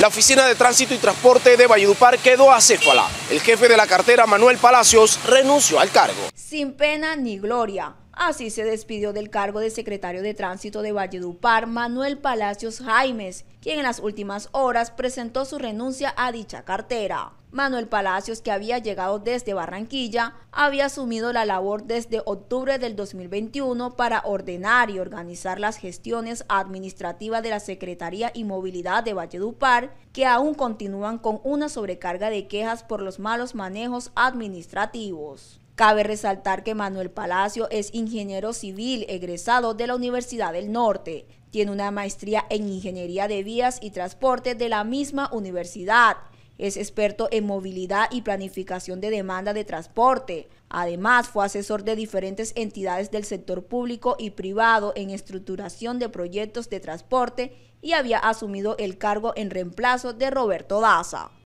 La Oficina de Tránsito y Transporte de Valledupar quedó acéfala. El jefe de la cartera, Manuel Palacios, renunció al cargo. Sin pena ni gloria. Así se despidió del cargo de secretario de Tránsito de Valledupar, Manuel Palacios Jaimes, quien en las últimas horas presentó su renuncia a dicha cartera. Manuel Palacios, que había llegado desde Barranquilla, había asumido la labor desde octubre del 2021 para ordenar y organizar las gestiones administrativas de la Secretaría y Movilidad de Valledupar, que aún continúan con una sobrecarga de quejas por los malos manejos administrativos. Cabe resaltar que Manuel Palacio es ingeniero civil egresado de la Universidad del Norte. Tiene una maestría en Ingeniería de Vías y Transporte de la misma universidad. Es experto en movilidad y planificación de demanda de transporte. Además, fue asesor de diferentes entidades del sector público y privado en estructuración de proyectos de transporte y había asumido el cargo en reemplazo de Roberto Daza.